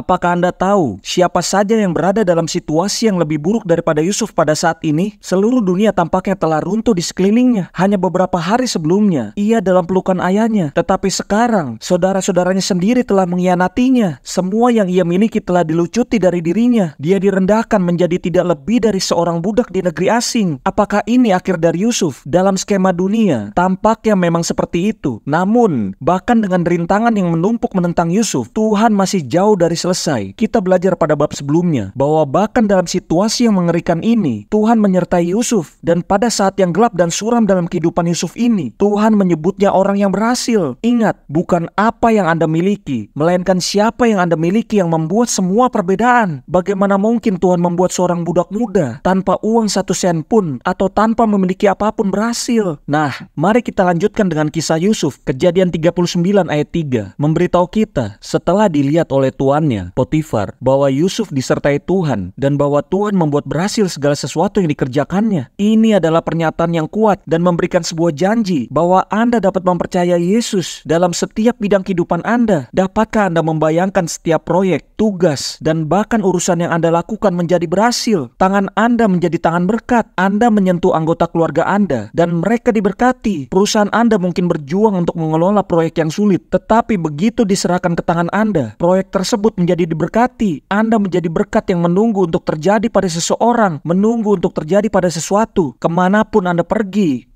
Apakah Anda tahu siapa saja yang berada dalam situasi yang lebih buruk daripada Yusuf pada saat ini? Seluruh dunia tampaknya telah runtuh di sekelilingnya. Hanya beberapa hari sebelumnya, ia dalam pelukan ayahnya. Tetapi sekarang, saudara-saudaranya sendiri telah mengkhianatinya. Semua yang ia miliki telah dilucuti dari dirinya. Dia direndahkan menjadi tidak lebih dari seorang budak di negeri asing. Apakah ini akhir dari Yusuf? Dalam skema dunia, tampaknya memang seperti itu. Namun, bahkan dengan rintangan yang menumpuk menentang Yusuf, Tuhan masih jauh dari selesai, kita belajar pada bab sebelumnya bahwa bahkan dalam situasi yang mengerikan ini, Tuhan menyertai Yusuf dan pada saat yang gelap dan suram dalam kehidupan Yusuf ini, Tuhan menyebutnya orang yang berhasil. Ingat, bukan apa yang Anda miliki, melainkan siapa yang Anda miliki yang membuat semua perbedaan. Bagaimana mungkin Tuhan membuat seorang budak muda tanpa uang satu sen pun atau tanpa memiliki apapun berhasil? Nah, mari kita lanjutkan dengan kisah Yusuf, kejadian 39 ayat 3, memberitahu kita setelah dilihat oleh Tuhan keyakinannya, Potifar, bahwa Yusuf disertai Tuhan dan bahwa Tuhan membuat berhasil segala sesuatu yang dikerjakannya. Ini adalah pernyataan yang kuat dan memberikan sebuah janji bahwa Anda dapat mempercayai Yesus dalam setiap bidang kehidupan Anda. Dapatkah Anda membayangkan setiap proyek, tugas, dan bahkan urusan yang Anda lakukan menjadi berhasil? Tangan Anda menjadi tangan berkat. Anda menyentuh anggota keluarga Anda dan mereka diberkati. Perusahaan Anda mungkin berjuang untuk mengelola proyek yang sulit, tetapi begitu diserahkan ke tangan Anda, proyek tersebut menjadi diberkati. Anda menjadi berkat yang menunggu untuk terjadi pada seseorang, menunggu untuk terjadi pada sesuatu. Kemanapun Anda pergi,